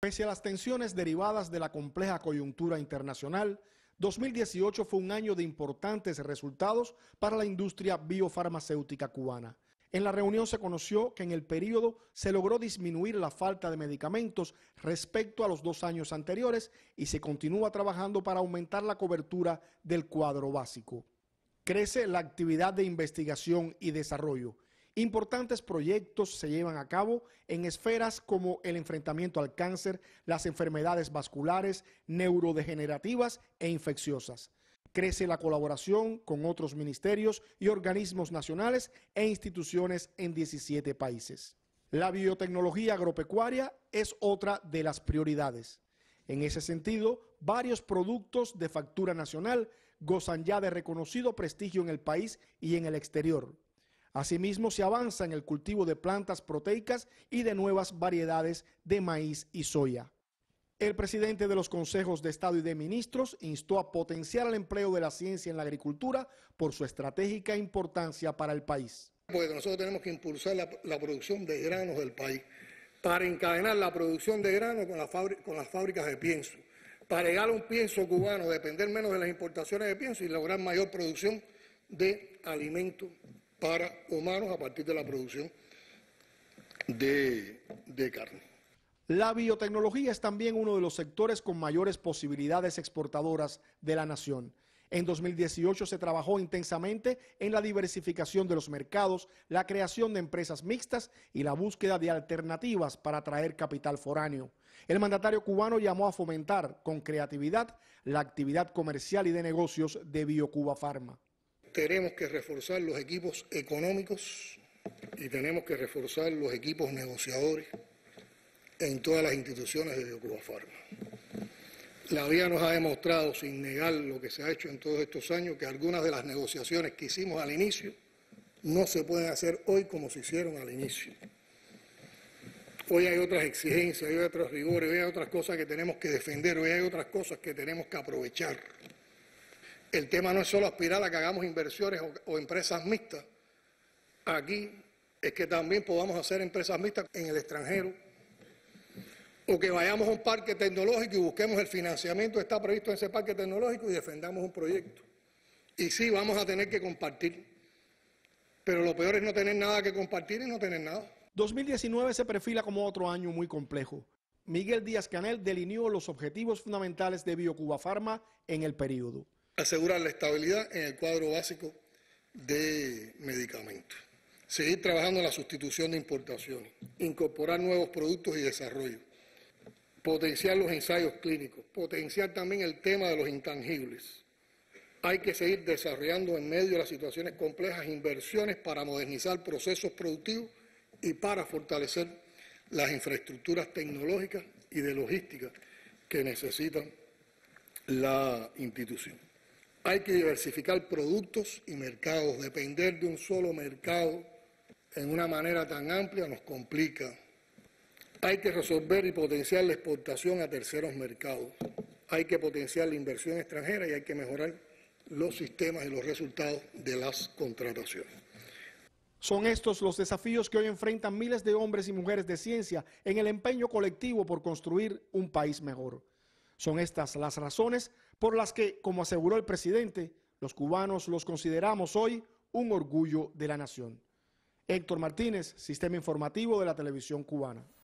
Pese a las tensiones derivadas de la compleja coyuntura internacional, 2018 fue un año de importantes resultados para la industria biofarmacéutica cubana. En la reunión se conoció que en el periodo se logró disminuir la falta de medicamentos respecto a los dos años anteriores y se continúa trabajando para aumentar la cobertura del cuadro básico. Crece la actividad de investigación y desarrollo. Importantes proyectos se llevan a cabo en esferas como el enfrentamiento al cáncer, las enfermedades vasculares, neurodegenerativas e infecciosas. Crece la colaboración con otros ministerios y organismos nacionales e instituciones en 17 países. La biotecnología agropecuaria es otra de las prioridades. En ese sentido, varios productos de factura nacional gozan ya de reconocido prestigio en el país y en el exterior. Asimismo, se avanza en el cultivo de plantas proteicas y de nuevas variedades de maíz y soya. El presidente de los consejos de Estado y de ministros instó a potenciar el empleo de la ciencia en la agricultura por su estratégica importancia para el país. Porque nosotros tenemos que impulsar la, producción de granos del país, para encadenar la producción de granos con, con las fábricas de pienso, para llegar a un pienso cubano, depender menos de las importaciones de pienso y lograr mayor producción de alimentos para humanos a partir de la producción de, de carne. La biotecnología es también uno de los sectores con mayores posibilidades exportadoras de la nación. En 2018 se trabajó intensamente en la diversificación de los mercados, la creación de empresas mixtas y la búsqueda de alternativas para atraer capital foráneo. El mandatario cubano llamó a fomentar con creatividad la actividad comercial y de negocios de BioCuba Pharma. Tenemos que reforzar los equipos económicos y tenemos que reforzar los equipos negociadores en todas las instituciones de Biocuba Farma. La vía nos ha demostrado, sin negar lo que se ha hecho en todos estos años, que algunas de las negociaciones que hicimos al inicio no se pueden hacer hoy como se hicieron al inicio. Hoy hay otras exigencias, hay otros rigores, hay otras cosas que tenemos que defender, hoy hay otras cosas que tenemos que aprovechar. El tema no es solo aspirar a que hagamos inversiones o, empresas mixtas. Aquí es que también podamos hacer empresas mixtas en el extranjero. O que vayamos a un parque tecnológico y busquemos el financiamiento está previsto en ese parque tecnológico y defendamos un proyecto. Y sí, vamos a tener que compartir. Pero lo peor es no tener nada que compartir y no tener nada. 2019 se perfila como otro año muy complejo. Miguel Díaz Canel delineó los objetivos fundamentales de BioCuba Pharma en el periodo asegurar la estabilidad en el cuadro básico de medicamentos, seguir trabajando en la sustitución de importaciones, incorporar nuevos productos y desarrollo, potenciar los ensayos clínicos, potenciar también el tema de los intangibles. Hay que seguir desarrollando en medio de las situaciones complejas inversiones para modernizar procesos productivos y para fortalecer las infraestructuras tecnológicas y de logística que necesitan la institución. Hay que diversificar productos y mercados. Depender de un solo mercado en una manera tan amplia nos complica. Hay que resolver y potenciar la exportación a terceros mercados. Hay que potenciar la inversión extranjera y hay que mejorar los sistemas y los resultados de las contrataciones. Son estos los desafíos que hoy enfrentan miles de hombres y mujeres de ciencia en el empeño colectivo por construir un país mejor. Son estas las razones por las que, como aseguró el presidente, los cubanos los consideramos hoy un orgullo de la nación. Héctor Martínez, Sistema Informativo de la Televisión Cubana.